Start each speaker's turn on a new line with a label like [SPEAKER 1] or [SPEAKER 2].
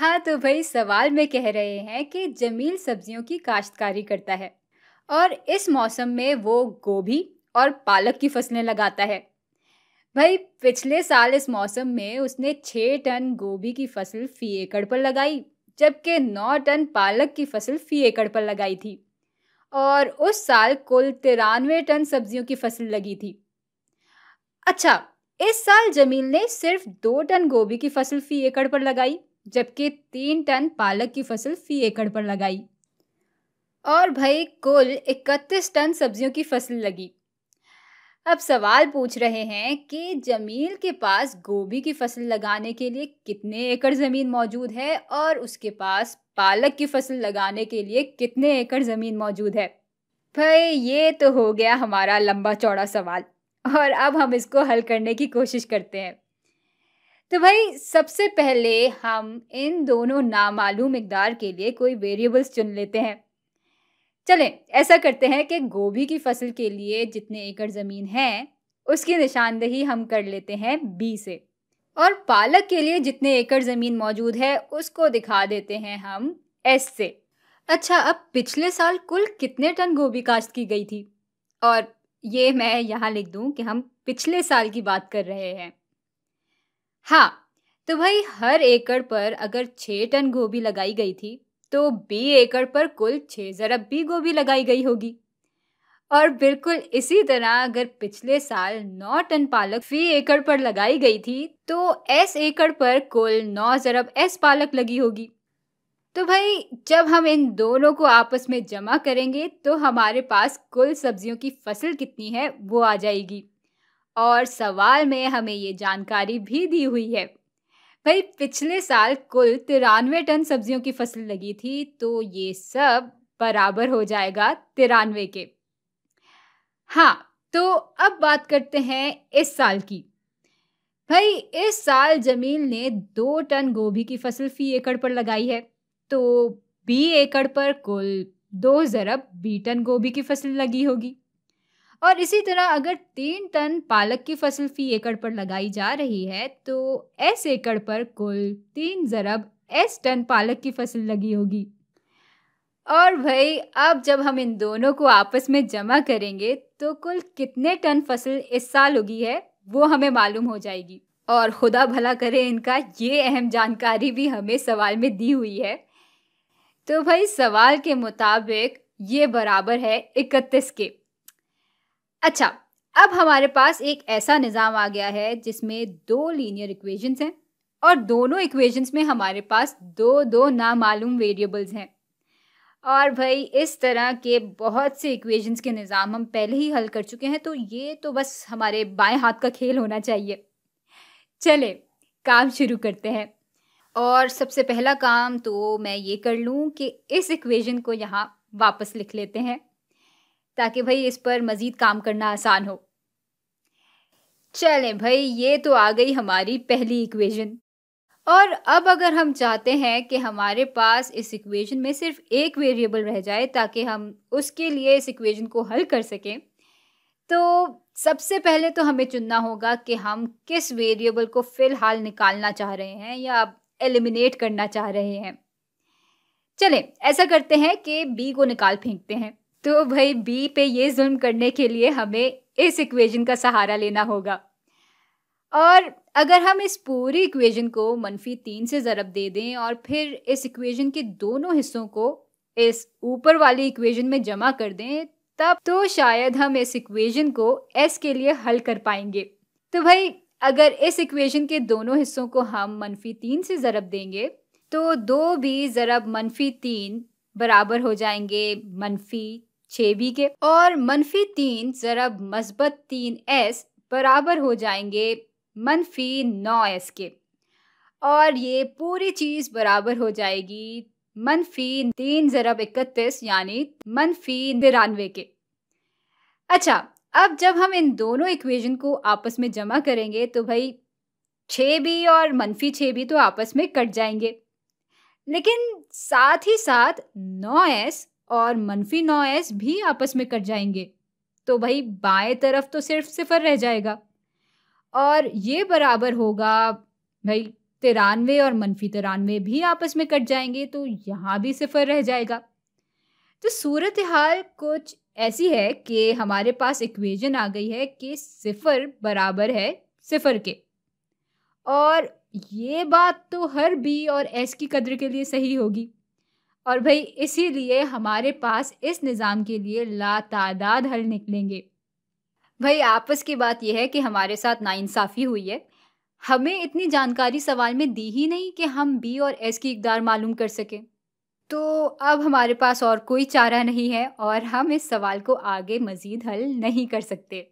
[SPEAKER 1] हाँ तो भाई सवाल में कह रहे हैं कि जमील सब्जियों की काश्तकारी करता है और इस मौसम में वो गोभी और पालक की फसलें लगाता है भाई पिछले साल इस मौसम में उसने छः टन गोभी की फसल फ़ी एकड़ पर लगाई जबकि नौ टन पालक की फसल फ़ी एकड़ पर लगाई थी और उस साल कुल तिरानवे टन सब्जियों की फसल लगी थी अच्छा इस साल जमील ने सिर्फ दो टन गोभी की फसल फ़ी एकड़ पर लगाई जबकि तीन टन पालक की फसल फी एकड़ पर लगाई और भाई कुल इकतीस टन सब्जियों की फसल लगी अब सवाल पूछ रहे हैं कि जमील के पास गोभी की फसल लगाने के लिए कितने एकड़ ज़मीन मौजूद है और उसके पास पालक की फसल लगाने के लिए कितने एकड़ ज़मीन मौजूद है भाई ये तो हो गया हमारा लंबा चौड़ा सवाल और अब हम इसको हल करने की कोशिश करते हैं तो भाई सबसे पहले हम इन दोनों नामालूम मकदार के लिए कोई वेरिएबल्स चुन लेते हैं चलें ऐसा करते हैं कि गोभी की फसल के लिए जितने एकड़ ज़मीन है उसकी निशानदेही हम कर लेते हैं बी से और पालक के लिए जितने एकड़ ज़मीन मौजूद है उसको दिखा देते हैं हम एस से अच्छा अब पिछले साल कुल कितने टन गोभी काश्त की गई थी और ये मैं यहाँ लिख दूँ कि हम पिछले साल की बात कर रहे हैं हाँ तो भाई हर एकड़ पर अगर छः टन गोभी लगाई गई थी तो बी एकड़ पर कुल छः ज़रब भी गोभी लगाई गई होगी और बिल्कुल इसी तरह अगर पिछले साल नौ टन पालक फी एकड़ पर लगाई गई थी तो एस एकड़ पर कुल नौ ज़रब एस पालक लगी होगी तो भाई जब हम इन दोनों को आपस में जमा करेंगे तो हमारे पास कुल सब्जियों की फसल कितनी है वो आ जाएगी और सवाल में हमें ये जानकारी भी दी हुई है भाई पिछले साल कुल तिरानवे टन सब्जियों की फसल लगी थी तो ये सब बराबर हो जाएगा तिरानवे के हाँ तो अब बात करते हैं इस साल की भाई इस साल जमील ने दो टन गोभी की फसल फी एकड़ पर लगाई है तो बी एकड़ पर कुल दो ज़रब बी टन गोभी की फसल लगी होगी और इसी तरह अगर तीन टन पालक की फसल फी एकड़ पर लगाई जा रही है तो एस एकड़ पर कुल तीन ज़रब एस टन पालक की फसल लगी होगी और भाई अब जब हम इन दोनों को आपस में जमा करेंगे तो कुल कितने टन फसल इस साल उगी है वो हमें मालूम हो जाएगी और खुदा भला करे इनका ये अहम जानकारी भी हमें सवाल में दी हुई है तो भाई सवाल के मुताबिक ये बराबर है इकतीस के अच्छा अब हमारे पास एक ऐसा निज़ाम आ गया है जिसमें दो लीनियर इक्वेशंस हैं और दोनों इक्वेशंस में हमारे पास दो दो नामालूम वेरिएबल्स हैं और भाई इस तरह के बहुत से इक्वेशंस के निज़ाम हम पहले ही हल कर चुके हैं तो ये तो बस हमारे बाएं हाथ का खेल होना चाहिए चले काम शुरू करते हैं और सबसे पहला काम तो मैं ये कर लूँ कि इस इक्वेशन को यहाँ वापस लिख लेते हैं ताकि भाई इस पर मज़ीद काम करना आसान हो चलें भाई ये तो आ गई हमारी पहली इक्वेशन और अब अगर हम चाहते हैं कि हमारे पास इस इक्वेशन में सिर्फ एक वेरिएबल रह जाए ताकि हम उसके लिए इस इक्वेशन को हल कर सकें तो सबसे पहले तो हमें चुनना होगा कि हम किस वेरिएबल को फ़िलहाल निकालना चाह रहे हैं या एलिमिनेट करना चाह रहे हैं चलें ऐसा करते हैं कि बी को निकाल फेंकते हैं तो भाई बी पे ये जुल्म करने के लिए हमें इस इक्वेशन का सहारा लेना होगा और अगर हम इस पूरी इक्वेशन को मनफी तीन से ज़रब दे दें और फिर इस इक्वेशन के दोनों हिस्सों को इस ऊपर वाली इक्वेशन में जमा कर दें तब तो शायद हम इस इक्वेशन को एस के लिए हल कर पाएंगे तो भाई अगर इस इक्वेशन के दोनों हिस्सों को हम मनफी तीन से ज़रब देंगे तो दो भी ज़रब मनफी तीन बराबर हो जाएंगे मनफी बी के और मनफी तीन ज़रब मजबत तीन एस बराबर हो जाएंगे मनफी नौ एस के और ये पूरी चीज़ बराबर हो जाएगी मनफी तीन ज़रब इकतीस यानी मनफी तिरानवे के अच्छा अब जब हम इन दोनों इक्वेशन को आपस में जमा करेंगे तो भाई छः भी और मनफी छः भी तो आपस में कट जाएंगे लेकिन साथ ही साथ नौ एस और मनफी नौ एस भी आपस में कट जाएंगे तो भाई बाएं तरफ तो सिर्फ सिफर रह जाएगा और ये बराबर होगा भाई तिरानवे और मनफी तिरानवे भी आपस में कट जाएंगे तो यहाँ भी सिफर रह जाएगा तो सूरत हाल कुछ ऐसी है कि हमारे पास इक्वेशन आ गई है कि सिफर बराबर है सिफर के और ये बात तो हर बी और एस की कदर के लिए सही होगी और भाई इसीलिए हमारे पास इस निज़ाम के लिए ला तादाद हल निकलेंगे भाई आपस की बात यह है कि हमारे साथ नाइंसाफ़ी हुई है हमें इतनी जानकारी सवाल में दी ही नहीं कि हम बी और एस की इकदार मालूम कर सकें तो अब हमारे पास और कोई चारा नहीं है और हम इस सवाल को आगे मज़ीद हल नहीं कर सकते